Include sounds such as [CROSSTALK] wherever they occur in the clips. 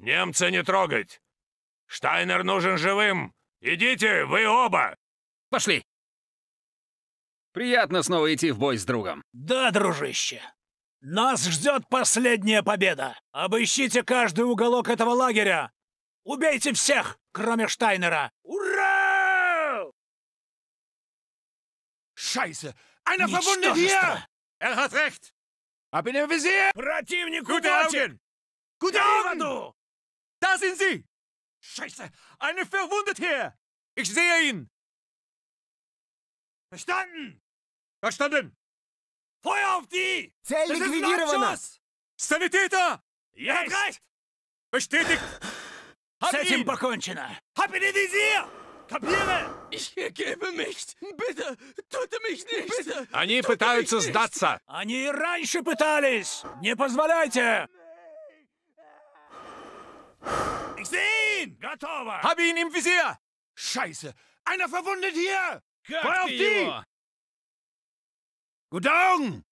«Немца не трогать! Штайнер нужен живым! Идите, вы оба!» «Пошли!» «Приятно снова идти в бой с другом!» «Да, дружище! Нас ждет последняя победа! Обыщите каждый уголок этого лагеря! Убейте всех, кроме Штайнера! Ура!» «Шайсе! Einer verwundet hier! Er hat recht! Ab in den Visier! Противник Gute Augen! Gute Augen! Da sind sie! Scheiße! Eine verwundet hier! Ich sehe ihn! Verstanden! Verstanden! Feuer auf die! Цель ликвидирована! Санитета! Есть! Recht! Bestätigt! Hab С этим ihn. покончено! Hab ihn in Kapiere? Ich ergebe mich! Bitte, tut mich nicht! Bitte, Они пытаются сдаться! Они и раньше пытались! Не позволяйте! Ich sehe ihn! Gotova! Hab ihn im Visier! Scheiße! Einer verwundet hier! Feuer auf die! Gute Augen!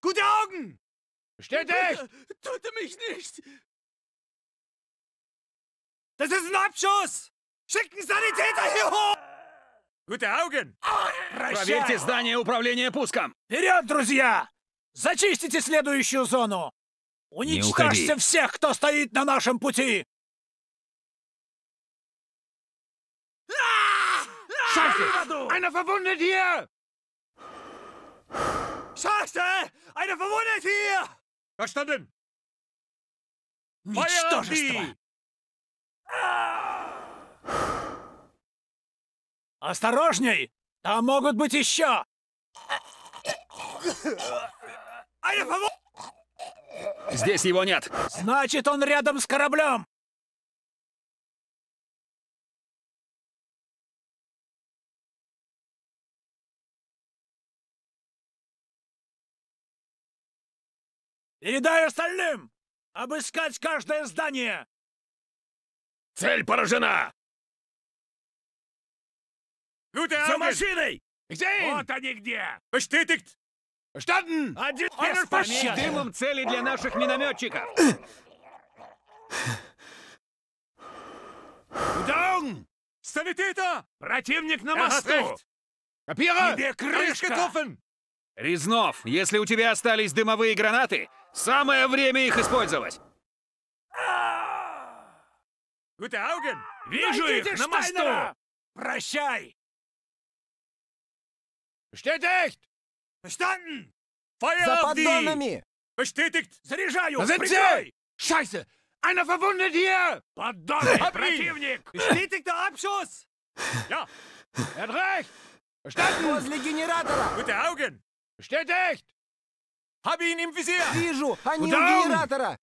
Gute Augen! Bestätigt! Töte äh, mich nicht! Das ist ein Abschuss! Schickt einen Sanitäter hier hoch! Gute Augen! Проверьте здание управления пуском! Вперед, друзья! Зачистите следующую зону! Уничтожьте всех, кто стоит на нашем пути! Scheiße! Einer verwundet hier! Scheiße! Einer verwundet hier! Verstanden! Ничтожество! Осторожней! Там могут быть еще! Einer verwundet! Здесь его нет. Значит, он рядом с кораблем. Передай остальным! Обыскать каждое здание! Цель поражена! За машиной! Где? Вот они где! Bestätigt! Штатн! Один без дымом цели для наших минометчиков! Даун! Ставитыта! Противник на мосту! Копьера! Тебе крышка! Резнов, если у тебя остались дымовые гранаты, самое время их использовать! Гутауген! Вижу их на мосту! Прощай! Штетехт! Verstanden? Feuer auf поддонами! Bestätigt! Заряжаю! Da sind sie! Scheiße! Einer verwundet hier! Поддоны! Противник! Bestätigter Abschuss! Ja! Er hat recht! Verstanden! Возле Gute Augen! Bestätigt! Habe ihn im Visier! Вижу! Они у генератора!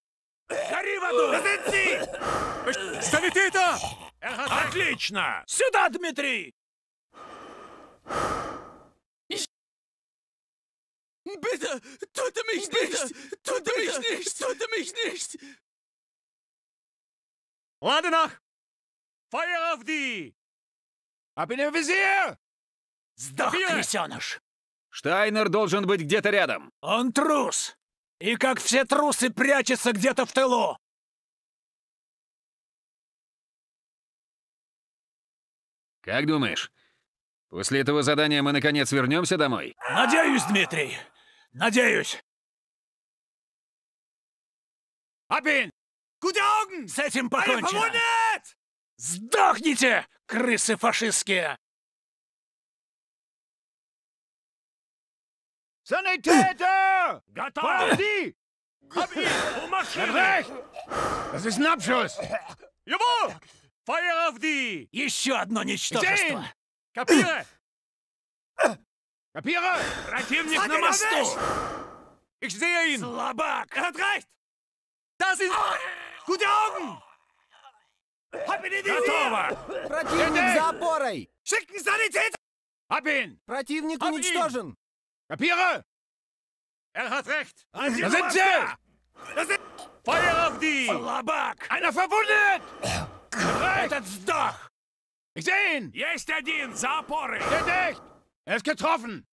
Гори в аду! Да sind sie! Что летит-то? Отлично! Сюда, Дмитрий! Bitte, töte mich bitte, nicht! Töte bitte, mich nicht! Töte mich nicht! Lade nach! Feuer auf die! Апелем визир! Сдох, крысеныш! Штайнер должен быть где-то рядом. Он трус! И как все трусы прячется где-то в тылу! Как думаешь, после этого задания мы наконец вернемся домой? Надеюсь, Дмитрий. Надеюсь. Апин! Куда огн? С этим покончено! Ну Сдохните, крысы фашистские! Sanitäter! Готов! Ползи! Hab У машины! Das ist ein Abschuss! Его! Feuer auf die! Еще одно ничтожество! Капира! [CLEARS THROAT] Papiere! Reitier mich nach Ich sehe ihn! Slabak! Er hat recht! Das sind... Gute Augen! Hab ihn in die Готово! Противник за опорой! Schicken Sanität! Hab ihn! Противник Hab уничтожен! Ihn. Er hat recht! da sind sie! Da sind... Feuer auf die! Slabak! Einer verwundet! Этот halt сдох! Ich sehe ihn! Есть один, за опорой! Der er ist getroffen!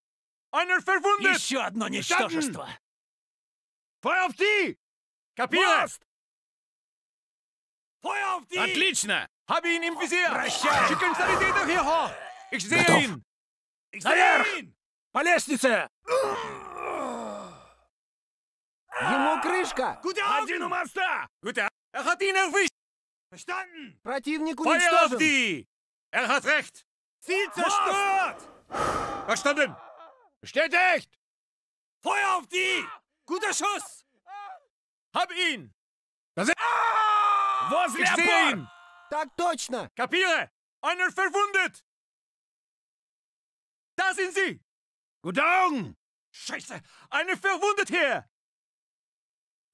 Einer verwundet! Еще одно ничтожество! Feuer auf die! Kapiert? Feuer auf die! Отлично! Hab ihn im Visier! Прощай! Schicken Sanitäter hier hoch! Ich sehe Готов. ihn! Ich Наверх! sehe ihn! По лестнице! Ему крышка! Куда Один у моста! Куда? Er hat ihn erwischt! Verstanden! Противник уничтожен! Feuer auf die! Er hat recht! Ziel zerstört! Verstanden! Bestätigt! Feuer auf die! Guter Schuss! Hab ihn! Da sind... Ah! Was ich sehe ihn! Tag Deutschner! Kapiere! Einer verwundet! Da sind sie! Guten Augen! Scheiße! Einer verwundet hier!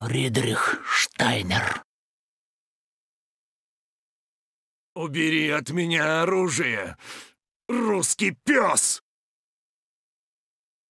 Friedrich Steiner. «Убери от меня оружие, русский пес!»